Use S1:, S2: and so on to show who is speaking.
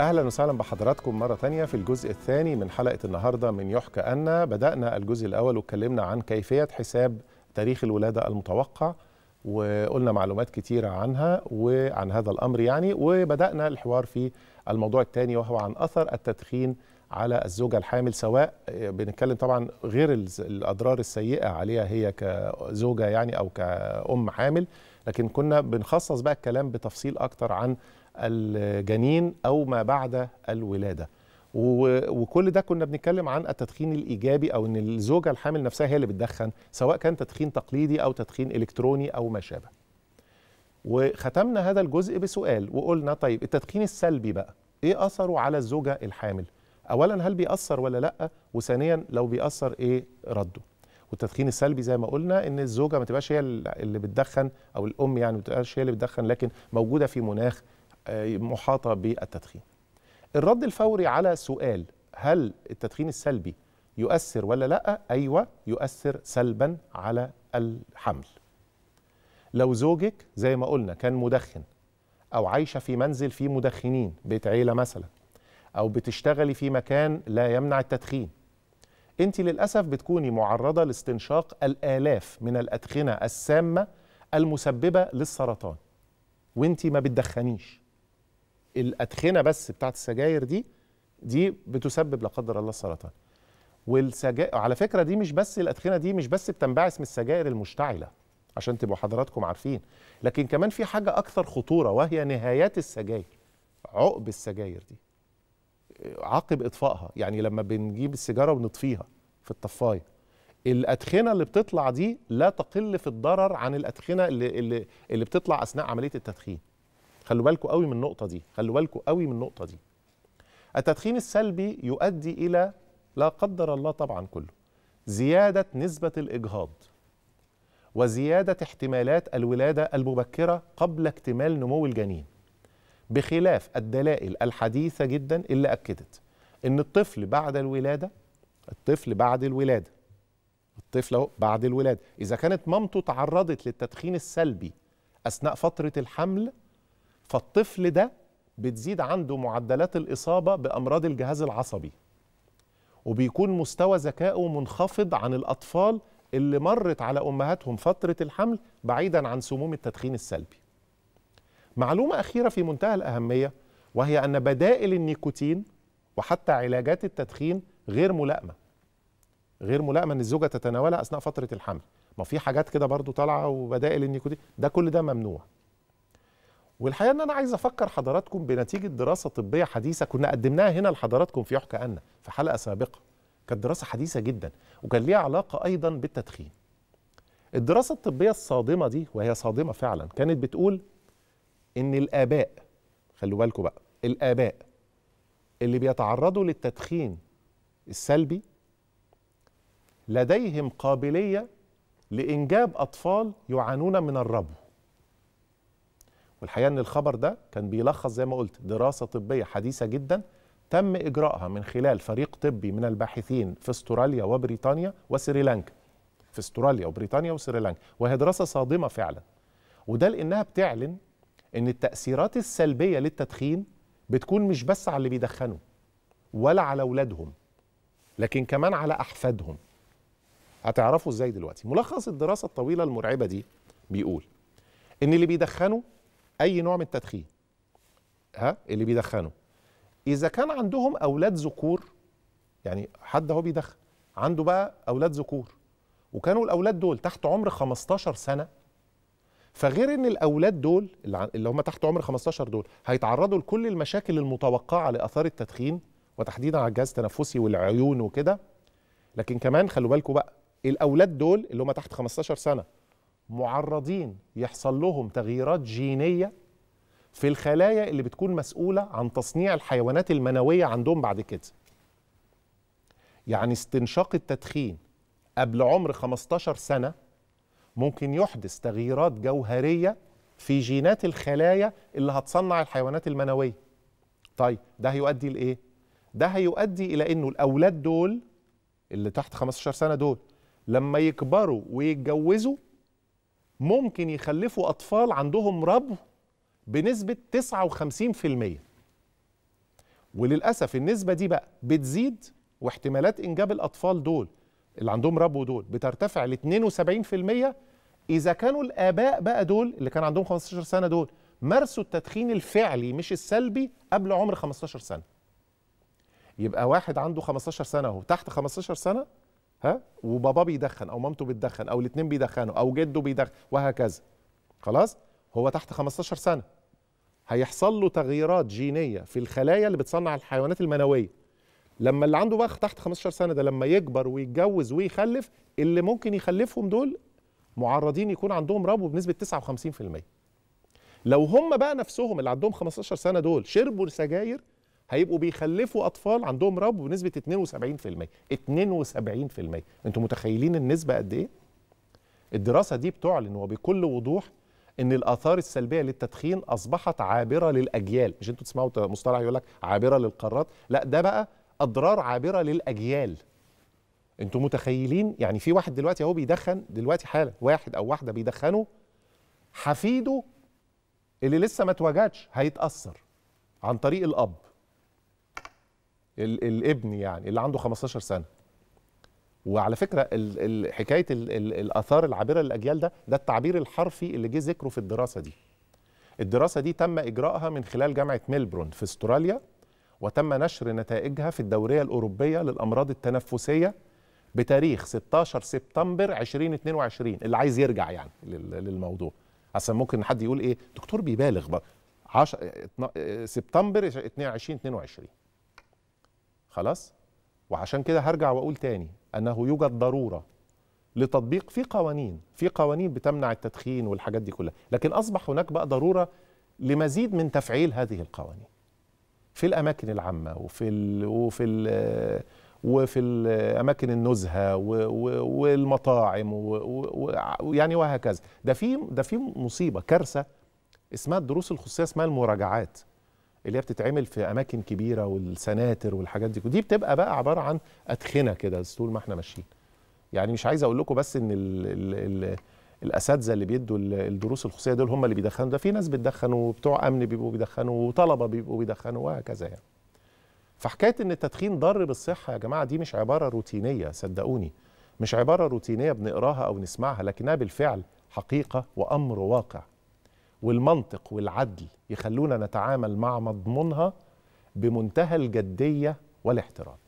S1: اهلا وسهلا بحضراتكم مره تانية في الجزء الثاني من حلقه النهارده من يحكى ان بدانا الجزء الاول واتكلمنا عن كيفيه حساب تاريخ الولاده المتوقع وقلنا معلومات كتيره عنها وعن هذا الامر يعني وبدانا الحوار في الموضوع الثاني وهو عن اثر التدخين على الزوجه الحامل سواء بنتكلم طبعا غير الاضرار السيئه عليها هي كزوجه يعني او كأم حامل لكن كنا بنخصص بقى الكلام بتفصيل اكتر عن الجنين او ما بعد الولاده وكل ده كنا بنتكلم عن التدخين الايجابي او ان الزوجه الحامل نفسها هي اللي بتدخن سواء كان تدخين تقليدي او تدخين الكتروني او ما شابه وختمنا هذا الجزء بسؤال وقلنا طيب التدخين السلبي بقى ايه اثره على الزوجه الحامل اولا هل بيأثر ولا لا وثانيا لو بيأثر ايه رده والتدخين السلبي زي ما قلنا ان الزوجه ما تبقاش هي اللي بتدخن او الام يعني ما تبقاش هي اللي بتدخن لكن موجوده في مناخ محاطه بالتدخين. الرد الفوري على سؤال هل التدخين السلبي يؤثر ولا لا؟ ايوه يؤثر سلبا على الحمل. لو زوجك زي ما قلنا كان مدخن او عايشه في منزل فيه مدخنين بيت عيله مثلا او بتشتغلي في مكان لا يمنع التدخين انت للاسف بتكوني معرضه لاستنشاق الالاف من الادخنه السامه المسببه للسرطان وانت ما بتدخنيش الادخنه بس بتاعه السجاير دي دي بتسبب لا قدر الله السرطان والسجائر على فكره دي مش بس الادخنه دي مش بس بتنبعث من السجائر المشتعله عشان تبقوا حضراتكم عارفين لكن كمان في حاجه اكثر خطوره وهي نهايات السجاير عقب السجاير دي عقب اطفائها يعني لما بنجيب السيجاره ونطفيها في الطفايه الادخنه اللي بتطلع دي لا تقل في الضرر عن الادخنه اللي اللي, اللي بتطلع اثناء عمليه التدخين خلوا بالكم قوي من النقطه دي خلوا بالكم قوي من النقطه دي التدخين السلبي يؤدي الى لا قدر الله طبعا كله زياده نسبه الاجهاض وزياده احتمالات الولاده المبكره قبل اكتمال نمو الجنين بخلاف الدلائل الحديثه جدا اللي اكدت ان الطفل بعد الولاده الطفل بعد الولاده الطفل اهو بعد الولاده اذا كانت مامته تعرضت للتدخين السلبي اثناء فتره الحمل فالطفل ده بتزيد عنده معدلات الإصابة بأمراض الجهاز العصبي وبيكون مستوى ذكائه منخفض عن الأطفال اللي مرت على أمهاتهم فترة الحمل بعيدا عن سموم التدخين السلبي معلومة أخيرة في منتهى الأهمية وهي أن بدائل النيكوتين وحتى علاجات التدخين غير ملائمة غير ملائمة أن الزوجة تتناولها أثناء فترة الحمل ما في حاجات كده برضو طالعة وبدائل النيكوتين ده كل ده ممنوع والحقيقه ان انا عايز افكر حضراتكم بنتيجه دراسه طبيه حديثه كنا قدمناها هنا لحضراتكم في يحكى ان في حلقه سابقه كانت دراسه حديثه جدا وكان ليها علاقه ايضا بالتدخين الدراسه الطبيه الصادمه دي وهي صادمه فعلا كانت بتقول ان الاباء خلوا بالكم بقى الاباء اللي بيتعرضوا للتدخين السلبي لديهم قابليه لانجاب اطفال يعانون من الربو والحقيقه ان الخبر ده كان بيلخص زي ما قلت دراسه طبيه حديثه جدا تم اجراءها من خلال فريق طبي من الباحثين في استراليا وبريطانيا وسريلانكا في استراليا وبريطانيا وسريلانكا وهي دراسه صادمه فعلا وده لانها بتعلن ان التاثيرات السلبيه للتدخين بتكون مش بس على اللي بيدخنوا ولا على اولادهم لكن كمان على احفادهم هتعرفوا ازاي دلوقتي ملخص الدراسه الطويله المرعبه دي بيقول ان اللي بيدخنوا اي نوع من التدخين ها اللي بيدخنوا اذا كان عندهم اولاد ذكور يعني حد هو بيدخن عنده بقى اولاد ذكور وكانوا الاولاد دول تحت عمر 15 سنه فغير ان الاولاد دول اللي هم تحت عمر 15 دول هيتعرضوا لكل المشاكل المتوقعه لاثار التدخين وتحديدا على الجهاز التنفسي والعيون وكده لكن كمان خلوا بالكم بقى الاولاد دول اللي هم تحت 15 سنه معرضين يحصل لهم تغييرات جينيه في الخلايا اللي بتكون مسؤوله عن تصنيع الحيوانات المنويه عندهم بعد كده. يعني استنشاق التدخين قبل عمر 15 سنه ممكن يحدث تغييرات جوهريه في جينات الخلايا اللي هتصنع الحيوانات المنويه. طيب ده هيؤدي لايه؟ ده هيؤدي الى انه الاولاد دول اللي تحت 15 سنه دول لما يكبروا ويتجوزوا ممكن يخلفوا أطفال عندهم ربو بنسبة 59% وللأسف النسبة دي بقى بتزيد واحتمالات إنجاب الأطفال دول اللي عندهم ربو دول بترتفع ل 72% إذا كانوا الآباء بقى دول اللي كان عندهم 15 سنة دول مارسوا التدخين الفعلي مش السلبي قبل عمر 15 سنة يبقى واحد عنده 15 سنة أهو تحت 15 سنة ها وباباه بيدخن او مامته بتدخن او الاثنين بيدخنوا او جده بيدخن وهكذا خلاص هو تحت 15 سنه هيحصل له تغييرات جينيه في الخلايا اللي بتصنع الحيوانات المنويه لما اللي عنده بقى تحت 15 سنه ده لما يكبر ويتجوز ويخلف اللي ممكن يخلفهم دول معرضين يكون عندهم ربو بنسبه 59% لو هم بقى نفسهم اللي عندهم 15 سنه دول شربوا سجاير هيبقوا بيخلفوا اطفال عندهم رب بنسبه 72% 72% انتوا متخيلين النسبه قد ايه الدراسه دي بتعلن وبكل وضوح ان الاثار السلبيه للتدخين اصبحت عابره للاجيال مش انتوا تسمعوا مصطلح يقول لك عابره للقارات لا ده بقى اضرار عابره للاجيال انتوا متخيلين يعني في واحد دلوقتي اهو بيدخن دلوقتي حالا واحد او واحده بيدخنوا حفيده اللي لسه ما اتوجدش هيتاثر عن طريق الاب الابن يعني اللي عنده 15 سنه وعلى فكره ال ال حكايه ال ال الاثار العابره للاجيال ده ده التعبير الحرفي اللي جه ذكره في الدراسه دي الدراسه دي تم اجراءها من خلال جامعه ميلبرون في استراليا وتم نشر نتائجها في الدوريه الاوروبيه للامراض التنفسيه بتاريخ 16 سبتمبر 2022 اللي عايز يرجع يعني للموضوع عشان ممكن حد يقول ايه دكتور بيبالغ بقى 10 سبتمبر 2022 خلاص وعشان كده هرجع واقول تاني انه يوجد ضروره لتطبيق في قوانين في قوانين بتمنع التدخين والحاجات دي كلها لكن اصبح هناك بقى ضروره لمزيد من تفعيل هذه القوانين في الاماكن العامه وفي ال وفي ال وفي الاماكن النزهه والمطاعم ويعني وهكذا ده في ده في مصيبه كارثه اسمها الدروس الخصوصيه اسمها المراجعات اللي هي بتتعمل في اماكن كبيره والسناتر والحاجات دي ودي بتبقى بقى عباره عن ادخنه كده طول ما احنا ماشيين يعني مش عايز اقول لكم بس ان الـ الـ الـ الاساتذه اللي بيدوا الدروس الخصوصيه دول هم اللي بيدخنوا ده في ناس بتدخنوا وبتوع امن بيبقوا بيدخنوا وطلبه بيبقوا بيدخنوا وهكذا يعني فحكايه ان التدخين ضار بالصحه يا جماعه دي مش عباره روتينيه صدقوني مش عباره روتينيه بنقراها او نسمعها لكنها بالفعل حقيقه وامر واقع والمنطق والعدل يخلونا نتعامل مع مضمونها بمنتهى الجديه والاحترام